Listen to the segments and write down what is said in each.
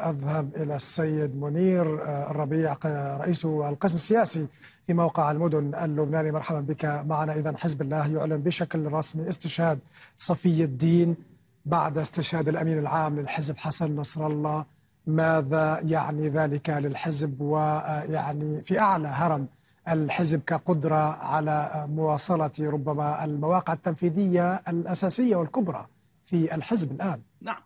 أذهب إلى السيد منير آه، الربيع رئيس القسم السياسي في موقع المدن اللبناني مرحبا بك معنا إذا حزب الله يعلن بشكل رسمي استشهاد صفي الدين بعد استشهاد الأمين العام للحزب حسن نصر الله ماذا يعني ذلك للحزب ويعني في أعلى هرم الحزب كقدرة على مواصلة ربما المواقع التنفيذية الأساسية والكبرى في الحزب الآن نعم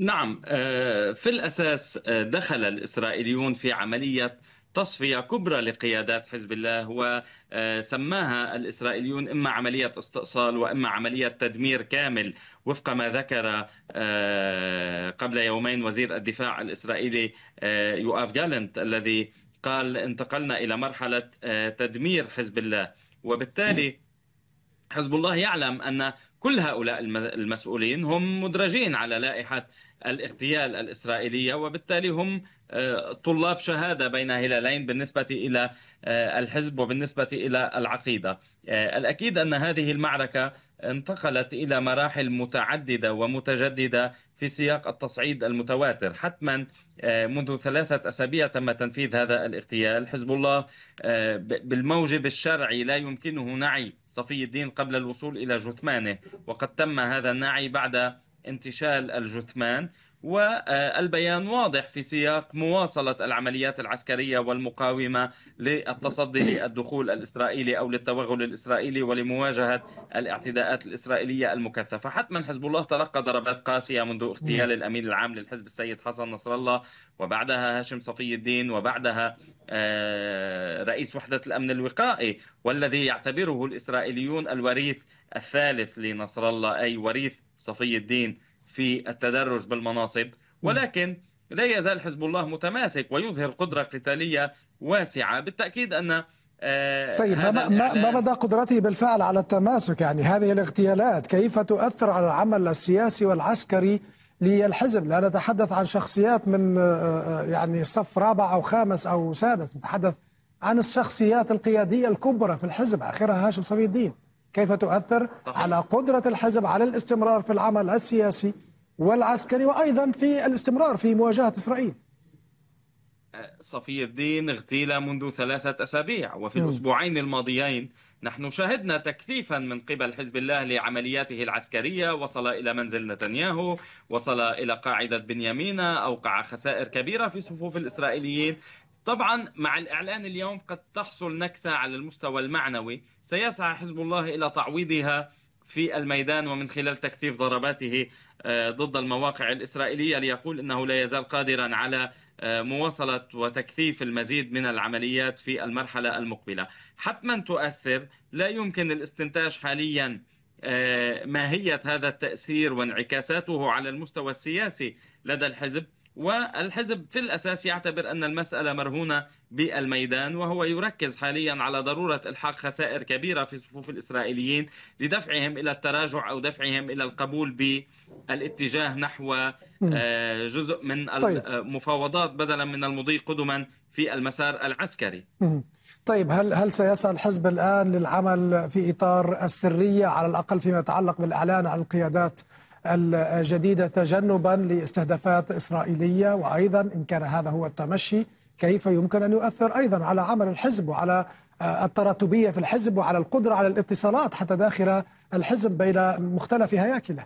نعم آه، في الأساس آه، دخل الإسرائيليون في عملية تصفية كبرى لقيادات حزب الله وسماها آه، الإسرائيليون إما عملية استئصال وإما عملية تدمير كامل وفق ما ذكر قبل يومين وزير الدفاع الإسرائيلي يؤاف جالنت الذي قال انتقلنا إلى مرحلة تدمير حزب الله وبالتالي حزب الله يعلم أن كل هؤلاء المسؤولين هم مدرجين على لائحة الاغتيال الإسرائيلية وبالتالي هم آه، طلاب شهادة بين هلالين بالنسبة إلى آه، الحزب وبالنسبة إلى العقيدة آه، الأكيد أن هذه المعركة انتقلت إلى مراحل متعددة ومتجددة في سياق التصعيد المتواتر حتما منذ ثلاثة أسابيع تم تنفيذ هذا الاغتيال حزب الله بالموجب الشرعي لا يمكنه نعي صفي الدين قبل الوصول إلى جثمانه وقد تم هذا النعي بعد انتشال الجثمان والبيان واضح في سياق مواصلة العمليات العسكرية والمقاومة للتصدي للدخول الإسرائيلي أو للتوغل الإسرائيلي ولمواجهة الاعتداءات الإسرائيلية المكثفة حتما حزب الله تلقى ضربات قاسية منذ اغتيال الأمين العام للحزب السيد حسن نصر الله وبعدها هاشم صفي الدين وبعدها آه، رئيس وحدة الأمن الوقائي والذي يعتبره الإسرائيليون الوريث الثالث لنصر الله أي وريث صفي الدين في التدرج بالمناصب ولكن لا يزال حزب الله متماسك ويظهر قدرة قتالية واسعة بالتأكيد أن آه، طيب ما, ما, ما مدى قدرته بالفعل على التماسك يعني هذه الاغتيالات كيف تؤثر على العمل السياسي والعسكري للحزب لا نتحدث عن شخصيات من آه، آه، يعني صف رابع أو خامس أو سادس نتحدث عن الشخصيات القيادية الكبرى في الحزب آخرها هاشم صفي الدين كيف تؤثر صحيح. على قدرة الحزب على الاستمرار في العمل السياسي والعسكري وأيضا في الاستمرار في مواجهة إسرائيل أه، صفي الدين اغتيل منذ ثلاثة أسابيع وفي م. الأسبوعين الماضيين نحن شاهدنا تكثيفا من قبل حزب الله لعملياته العسكرية وصل إلى منزل نتنياهو وصل إلى قاعدة بنيامينا أوقع خسائر كبيرة في صفوف الإسرائيليين طبعا مع الإعلان اليوم قد تحصل نكسة على المستوى المعنوي سيسعى حزب الله إلى تعويضها في الميدان ومن خلال تكثيف ضرباته آه، ضد المواقع الإسرائيلية ليقول أنه لا يزال قادرا على آه، مواصلة وتكثيف المزيد من العمليات في المرحلة المقبلة حتما تؤثر لا يمكن الاستنتاج حاليا آه، ماهية هذا التأثير وانعكاساته على المستوى السياسي لدى الحزب والحزب في الأساس يعتبر أن المسألة مرهونة بالميدان وهو يركز حاليا على ضرورة إلحاق خسائر كبيرة في صفوف الإسرائيليين لدفعهم إلى التراجع أو دفعهم إلى القبول بالاتجاه نحو آه، جزء من المفاوضات طيب. آه، بدلا من المضي قدما في المسار العسكري طيب هل هل سيسعى الحزب الان للعمل في اطار السريه على الاقل فيما يتعلق بالاعلان عن القيادات الجديدة تجنبا لاستهدافات إسرائيلية وأيضا إن كان هذا هو التمشي كيف يمكن أن يؤثر أيضا على عمل الحزب وعلى آه، التراتبية في الحزب وعلى القدرة على الاتصالات حتى داخل الحزب بين مختلف هياكله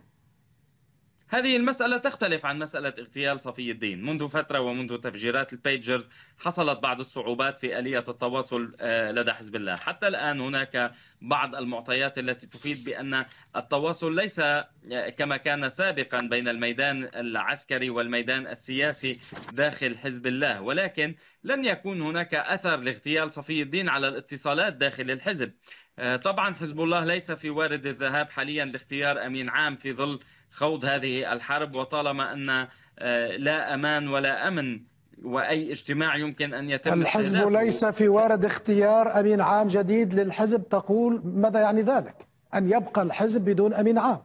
هذه المسألة تختلف عن مسألة اغتيال صفي الدين منذ فترة ومنذ تفجيرات البيجرز حصلت بعض الصعوبات في آلية التواصل آه، لدى حزب الله حتى الآن هناك بعض المعطيات التي تفيد بأن التواصل ليس آه، كما كان سابقا بين الميدان العسكري والميدان السياسي داخل حزب الله ولكن لن يكون هناك أثر لاغتيال صفي الدين على الاتصالات داخل الحزب آه، طبعا حزب الله ليس في وارد الذهاب حاليا لاختيار امين عام في ظل خوض هذه الحرب وطالما أن آه، لا أمان ولا أمن واي اجتماع يمكن ان يتم الحزب ليس في وارد اختيار امين عام جديد للحزب تقول ماذا يعني ذلك؟ ان يبقى الحزب بدون امين عام.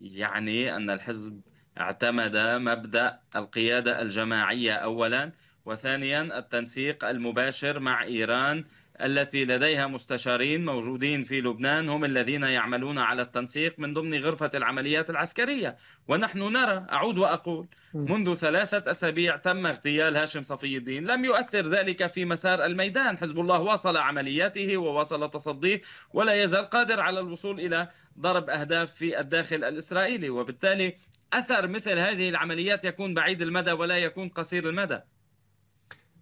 يعني ان الحزب اعتمد مبدا القياده الجماعيه اولا وثانيا التنسيق المباشر مع ايران التي لديها مستشارين موجودين في لبنان هم الذين يعملون على التنسيق من ضمن غرفة العمليات العسكرية ونحن نرى أعود وأقول منذ ثلاثة أسابيع تم اغتيال هاشم صفي الدين لم يؤثر ذلك في مسار الميدان حزب الله واصل عملياته وواصل تصديه ولا يزال قادر على الوصول إلى ضرب أهداف في الداخل الإسرائيلي وبالتالي أثر مثل هذه العمليات يكون بعيد المدى ولا يكون قصير المدى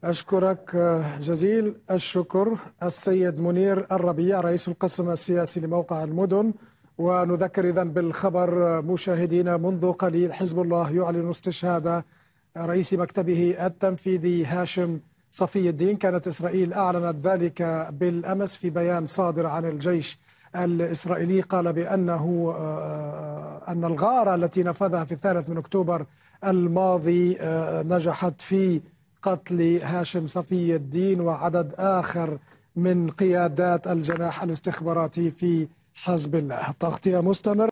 أشكرك آه، جزيل الشكر السيد منير الربيع رئيس القسم السياسي لموقع المدن ونذكر إذا بالخبر آه، مشاهدينا منذ قليل حزب الله يعلن استشهاد آه، رئيس مكتبه التنفيذي هاشم صفي الدين كانت إسرائيل أعلنت ذلك بالأمس في بيان صادر عن الجيش الإسرائيلي قال بأنه أن الغارة التي نفذها في الثالث من أكتوبر الماضي نجحت في قتل هاشم صفي الدين وعدد آخر من قيادات الجناح الاستخباراتي في حزب الله التغطية مستمرة